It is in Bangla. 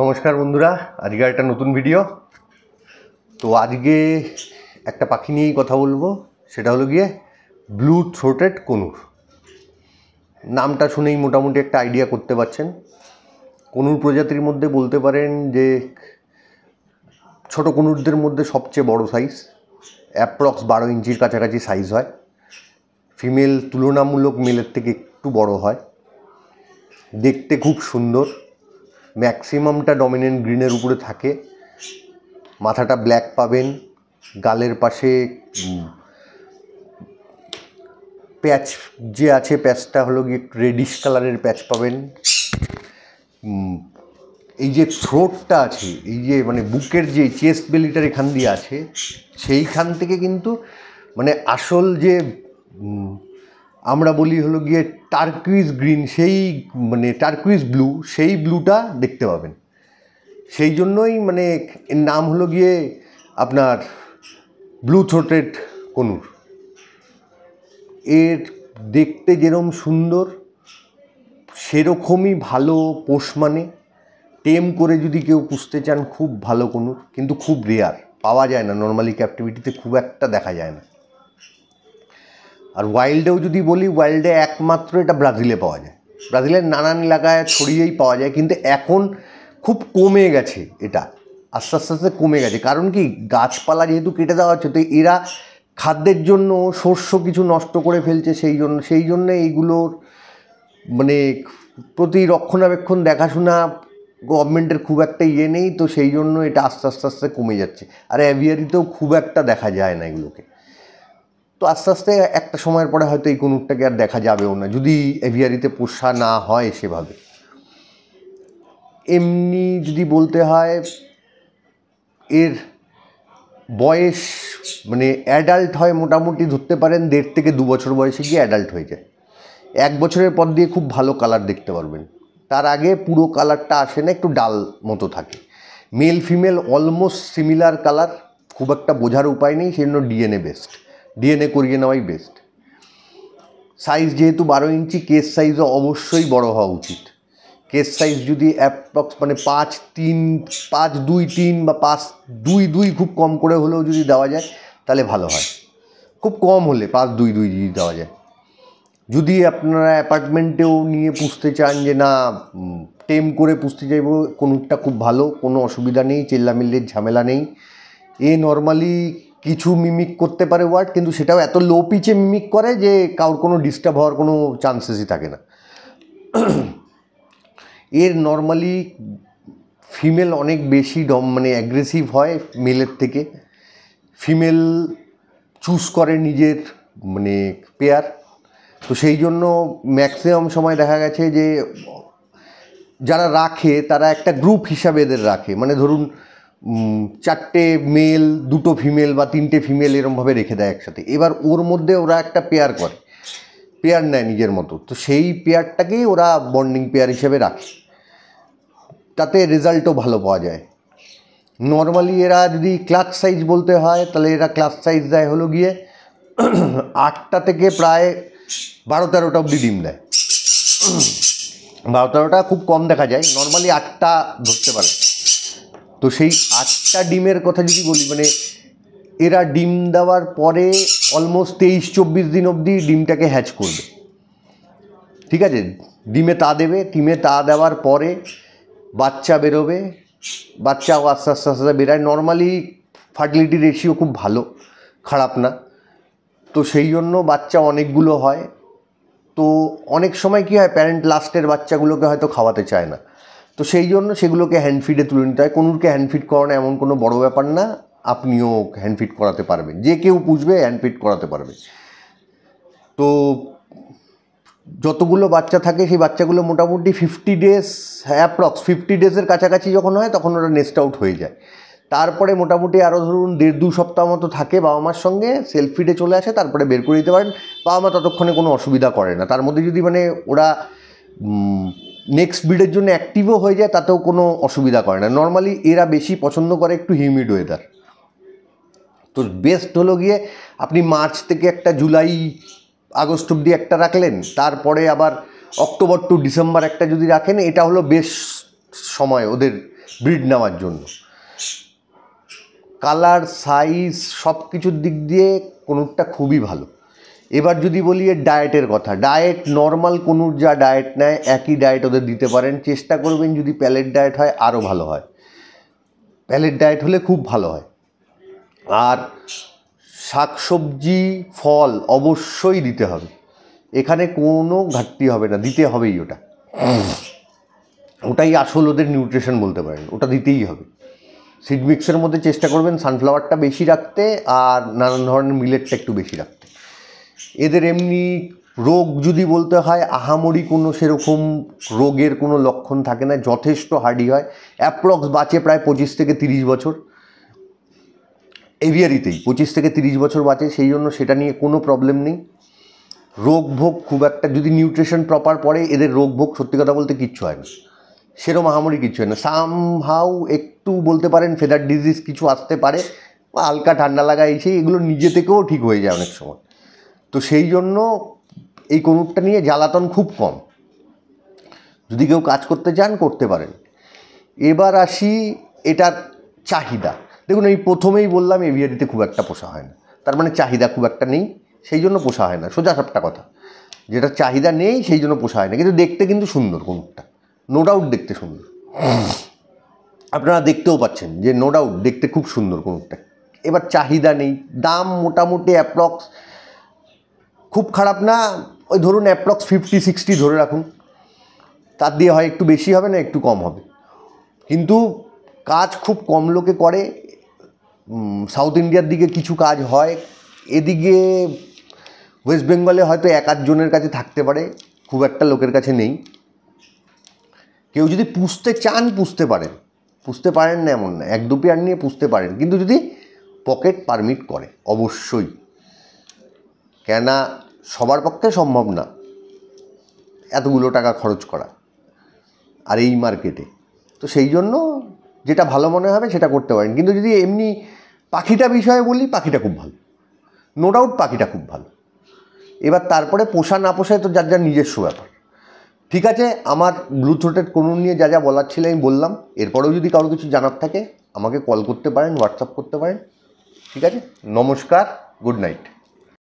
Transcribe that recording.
নমস্কার বন্ধুরা আজকে একটা নতুন ভিডিও তো আজকে একটা পাখি নিয়েই কথা বলবো সেটা হলো গিয়ে ব্লু থ্রোটেড কনুর নামটা শুনেই মোটামুটি একটা আইডিয়া করতে পারছেন কনুর প্রজাতির মধ্যে বলতে পারেন যে ছোট কনুরদের মধ্যে সবচেয়ে বড় সাইজ অ্যাপ্রক্স বারো ইঞ্চির কাছাকাছি সাইজ হয় ফিমেল তুলনামূলক মেলের থেকে একটু বড় হয় দেখতে খুব সুন্দর ম্যাক্সিমামটা ডমিনেন্ট গ্রিনের উপরে থাকে মাথাটা ব্ল্যাক পাবেন গালের পাশে প্যাচ যে আছে প্যাচটা হলো গিয়ে রেডিশ কালারের প্যাচ পাবেন এই যে থ্রোটটা আছে এই যে মানে বুকের যে চেস্ট বেলিটার এখান দিয়ে আছে সেইখান থেকে কিন্তু মানে আসল যে আমরা বলি হলো গিয়ে টার্কুইজ গ্রিন সেই মানে টার্কুইজ ব্লু সেই ব্লুটা দেখতে পাবেন সেই জন্যই মানে এর নাম হলো গিয়ে আপনার ব্লু থ্রোটেড কনুর এর দেখতে যেরম সুন্দর সেরকমই ভালো পোষ মানে টেম করে যদি কেউ পুষতে চান খুব ভালো কনুর কিন্তু খুব রেয়ার পাওয়া যায় না নর্মালি ক্যাপটিভিটিতে খুব একটা দেখা যায় না আর ওয়াইল্ডেও যদি বলি ওয়াইল্ডে একমাত্র এটা ব্রাজিলে পাওয়া যায় ব্রাজিলের নানান এলাকায় ছড়িয়েই পাওয়া যায় কিন্তু এখন খুব কমে গেছে এটা আস্তে আস্তে আস্তে কমে গেছে কারণ কি গাছপালা যেহেতু কেটে দেওয়া হচ্ছে তো এরা খাদ্যের জন্য শস্য কিছু নষ্ট করে ফেলছে সেই জন্য সেই জন্য এইগুলোর মানে প্রতি রক্ষণাবেক্ষণ দেখাশোনা গভর্নমেন্টের খুব একটা ইয়ে নেই তো সেই জন্য এটা আস্তে আস্তে আস্তে কমে যাচ্ছে আর অ্যাভিয়ারিতেও খুব একটা দেখা যায় না এগুলোকে তো আস্তে আস্তে একটা সময়ের পরে হয়তো এই কুনুরটাকে আর দেখা যাবেও না যদি এভিয়ারিতে পোষা না হয় সেভাবে এমনি যদি বলতে হয় এর বয়স মানে অ্যাডাল্ট হয় মোটামুটি ধরতে পারেন দেড় থেকে দু বছর বয়সে গিয়ে অ্যাডাল্ট হয়ে যায় এক বছরের পর দিয়ে খুব ভালো কালার দেখতে পারবেন তার আগে পুরো কালারটা আসে না একটু ডাল মতো থাকে male female almost similar colour খুব একটা বোঝার উপায় নেই সেজন্য ডিএনএ বেস্ট ডিএনএ করিয়ে নেওয়াই বেস্ট সাইজ যেহেতু বারো ইঞ্চি কেস সাইজও অবশ্যই বড় হওয়া উচিত কেস সাইজ যদি অ্যাপ্রক্স মানে পাঁচ তিন পাঁচ দুই তিন বা পাঁচ দুই দুই খুব কম করে হলেও যদি দেওয়া যায় তাহলে ভালো হয় খুব কম হলে পাঁচ দুই দুই যদি দেওয়া যায় যদি আপনারা অ্যাপার্টমেন্টেও নিয়ে পুষতে চান যে না টেম করে পুষতে চাইব কোনোটা খুব ভালো কোনো অসুবিধা নেই চেল্লামিল্লের ঝামেলা নেই এ নর্মালি কিছু মিমিক করতে পারে ওয়ার্ড কিন্তু সেটাও এত লো পিচে মিমিক করে যে কারোর কোনো ডিস্টার্ব হওয়ার কোনো চান্সেসই থাকে না এর নর্মালি ফিমেল অনেক বেশি ডম মানে অ্যাগ্রেসিভ হয় মেলের থেকে ফিমেল চুজ করে নিজের মানে পেয়ার তো সেই জন্য ম্যাক্সিমাম সময় দেখা গেছে যে যারা রাখে তারা একটা গ্রুপ হিসাবে এদের রাখে মানে ধরুন চারটে মেল দুটো ফিমেল বা তিনটে ফিমেল এরমভাবে রেখে দেয় একসাথে এবার ওর মধ্যে ওরা একটা পেয়ার করে পেয়ার নেয় নিজের মতো তো সেই পেয়ারটাকেই ওরা বন্ডিং পেয়ার হিসেবে রাখে তাতে রেজাল্টও ভালো পাওয়া যায় নর্মালি এরা যদি ক্লাস সাইজ বলতে হয় তাহলে এরা ক্লাস সাইজ দেয় হলো গিয়ে আটটা থেকে প্রায় বারো তেরোটা অবধি ডিম দেয় বারো তেরোটা খুব কম দেখা যায় নর্মালি আটটা ধরতে পারে তো সেই আটটা ডিমের কথা যদি বলি মানে এরা ডিম দেওয়ার পরে অলমোস্ট তেইশ চব্বিশ দিন অবধি ডিমটাকে হ্যাচ করবে ঠিক আছে ডিমে তা দেবে ডিমে তা দেওয়ার পরে বাচ্চা বেরোবে বাচ্চাও আস্তে আস্তে আস্তে বেরোয় নর্মালি ফার্টিলিটি রেশিও খুব ভালো খারাপ না তো সেই জন্য বাচ্চা অনেকগুলো হয় তো অনেক সময় কী হয় প্যারেন্ট লাস্টের বাচ্চাগুলোকে হয়তো খাওয়াতে চায় না তো সেই জন্য সেগুলোকে হ্যান্ডফিডে তুলে নিতে হয় কোনোরকে হ্যান্ডফিড করানো এমন কোনো বড় ব্যাপার না আপনিও হ্যান্ডফিড করাতে পারবেন যে কেউ পুষবে হ্যান্ডফিড করাতে পারবে তো যতগুলো বাচ্চা থাকে সেই বাচ্চাগুলো মোটামুটি ফিফটি ডেজ অ্যাপ্রক্স ফিফটি ডেজের কাছাকাছি যখন হয় তখন ওরা নেস্ট আউট হয়ে যায় তারপরে মোটামুটি আরও ধরুন দেড় দু সপ্তাহ মতো থাকে বাবা মার সঙ্গে সেলফিডে চলে আসে তারপরে বের করে দিতে পারেন বাবা মা ততক্ষণে কোনো অসুবিধা করে না তার মধ্যে যদি মানে ওরা নেক্সট বিডের জন্য অ্যাক্টিভও হয়ে যায় তাতেও কোনো অসুবিধা করে না নর্মালি এরা বেশি পছন্দ করে একটু হিউমিড ওয়েদার তো বেস্ট হলো গিয়ে আপনি মার্চ থেকে একটা জুলাই আগস্ট অব্দি একটা রাখলেন তারপরে আবার অক্টোবর টু ডিসেম্বর একটা যদি রাখেন এটা হলো বেশ সময় ওদের ব্রিড নেওয়ার জন্য কালার সাইজ সব কিছুর দিক দিয়ে কোনোটা খুবই ভালো এবার যদি বলি এর ডায়েটের কথা ডায়েট নর্মাল কোনো যা ডায়েট নেয় একই ডায়েট ওদের দিতে পারেন চেষ্টা করবেন যদি প্যালেট ডায়েট হয় আরও ভালো হয় প্যালেট ডায়েট হলে খুব ভালো হয় আর শাকসবজি ফল অবশ্যই দিতে হবে এখানে কোনো ঘাটতি হবে না দিতে হবেই ওটা ওটাই আসল ওদের নিউট্রিশন বলতে পারেন ওটা দিতেই হবে সিড মিক্সের মধ্যে চেষ্টা করবেন সানফ্লাওয়ারটা বেশি রাখতে আর নানান ধরনের মিলেটটা একটু বেশি রাখতে এদের এমনি রোগ যদি বলতে হয় আহামরি কোনো সেরকম রোগের কোনো লক্ষণ থাকে না যথেষ্ট হার্ডি হয় অ্যাপ্রক্স বাঁচে প্রায় পঁচিশ থেকে তিরিশ বছর এভিয়ারিতেই পঁচিশ থেকে তিরিশ বছর বাঁচে সেই জন্য সেটা নিয়ে কোনো প্রবলেম নেই রোগ ভোগ খুব একটা যদি নিউট্রিশন প্রপার পড়ে এদের রোগ ভোগ সত্যি কথা বলতে কিচ্ছু হয় না সেরম মহামারী কিছু হয় না হাউ একটু বলতে পারেন ফেদার ডিজিজ কিছু আসতে পারে হালকা ঠান্ডা লাগা সেই এগুলো নিজে থেকেও ঠিক হয়ে যায় অনেক সময় তো সেই জন্য এই কনুরটা নিয়ে জ্বালাতন খুব কম যদি কেউ কাজ করতে চান করতে পারেন এবার আসি এটার চাহিদা দেখুন এই প্রথমেই বললাম এভিয়ারিতে খুব একটা পোষা হয় না তার মানে চাহিদা খুব একটা নেই সেই জন্য পোষা হয় না সোজা সাপটা কথা যেটা চাহিদা নেই সেই জন্য পোষা হয় না কিন্তু দেখতে কিন্তু সুন্দর কনুরটা নো ডাউট দেখতে সুন্দর আপনারা দেখতেও পাচ্ছেন যে নো ডাউট দেখতে খুব সুন্দর কনুরটা এবার চাহিদা নেই দাম মোটামুটি অ্যাপ্রক্স খুব খারাপ না ওই ধরুন অ্যাপ্রক্স ফিফটি সিক্সটি ধরে রাখুন তার দিয়ে হয় একটু বেশি হবে না একটু কম হবে কিন্তু কাজ খুব কম লোকে করে সাউথ ইন্ডিয়ার দিকে কিছু কাজ হয় এদিকে ওয়েস্ট বেঙ্গলে হয়তো এক আধজনের কাছে থাকতে পারে খুব একটা লোকের কাছে নেই কেউ যদি পুষতে চান পুষতে পারেন পুষতে পারেন না এমন না এক দু পেয়ার নিয়ে পুষতে পারেন কিন্তু যদি পকেট পারমিট করে অবশ্যই কেনা সবার পক্ষে সম্ভব না এতগুলো টাকা খরচ করা আর এই মার্কেটে তো সেই জন্য যেটা ভালো মনে হবে সেটা করতে পারেন কিন্তু যদি এমনি পাখিটা বিষয়ে বলি পাখিটা খুব ভালো নো ডাউট পাখিটা খুব ভালো এবার তারপরে পোষা না পোষায় তো যার যার নিজস্ব ব্যাপার ঠিক আছে আমার ব্লু থ্রোটেড নিয়ে যা যা বলার ছিল আমি বললাম এরপরেও যদি কারো কিছু জানার থাকে আমাকে কল করতে পারেন হোয়াটসঅ্যাপ করতে পারেন ঠিক আছে নমস্কার গুড নাইট